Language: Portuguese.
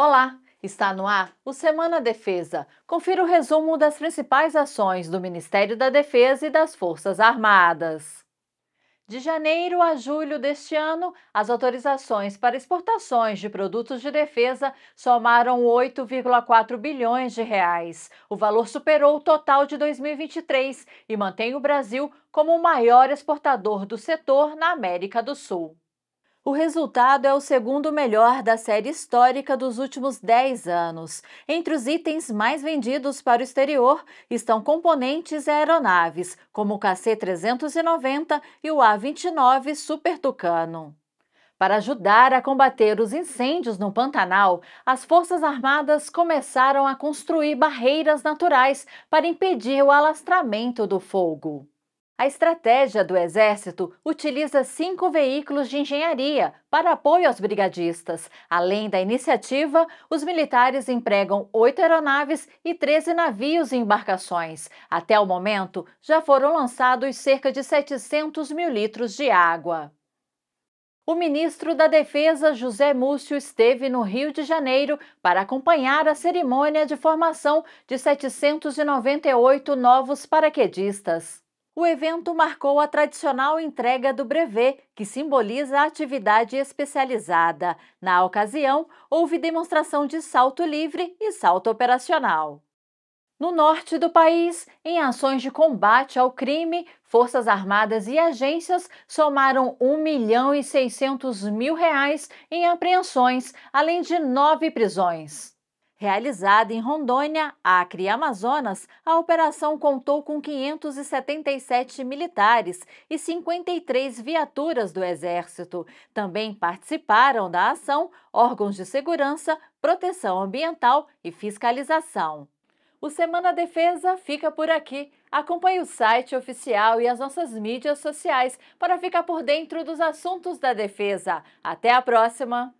Olá, está no ar o Semana Defesa. Confira o resumo das principais ações do Ministério da Defesa e das Forças Armadas. De janeiro a julho deste ano, as autorizações para exportações de produtos de defesa somaram 8,4 bilhões de reais. O valor superou o total de 2023 e mantém o Brasil como o maior exportador do setor na América do Sul. O resultado é o segundo melhor da série histórica dos últimos 10 anos. Entre os itens mais vendidos para o exterior estão componentes e aeronaves, como o KC-390 e o A-29 Super Tucano. Para ajudar a combater os incêndios no Pantanal, as Forças Armadas começaram a construir barreiras naturais para impedir o alastramento do fogo. A estratégia do Exército utiliza cinco veículos de engenharia para apoio aos brigadistas. Além da iniciativa, os militares empregam oito aeronaves e 13 navios e embarcações. Até o momento, já foram lançados cerca de 700 mil litros de água. O ministro da Defesa, José Múcio, esteve no Rio de Janeiro para acompanhar a cerimônia de formação de 798 novos paraquedistas. O evento marcou a tradicional entrega do brevet, que simboliza a atividade especializada. Na ocasião, houve demonstração de salto livre e salto operacional. No norte do país, em ações de combate ao crime, Forças Armadas e agências somaram 1 milhão e 600 mil reais em apreensões, além de nove prisões. Realizada em Rondônia, Acre e Amazonas, a operação contou com 577 militares e 53 viaturas do Exército. Também participaram da ação órgãos de segurança, proteção ambiental e fiscalização. O Semana Defesa fica por aqui. Acompanhe o site oficial e as nossas mídias sociais para ficar por dentro dos assuntos da defesa. Até a próxima!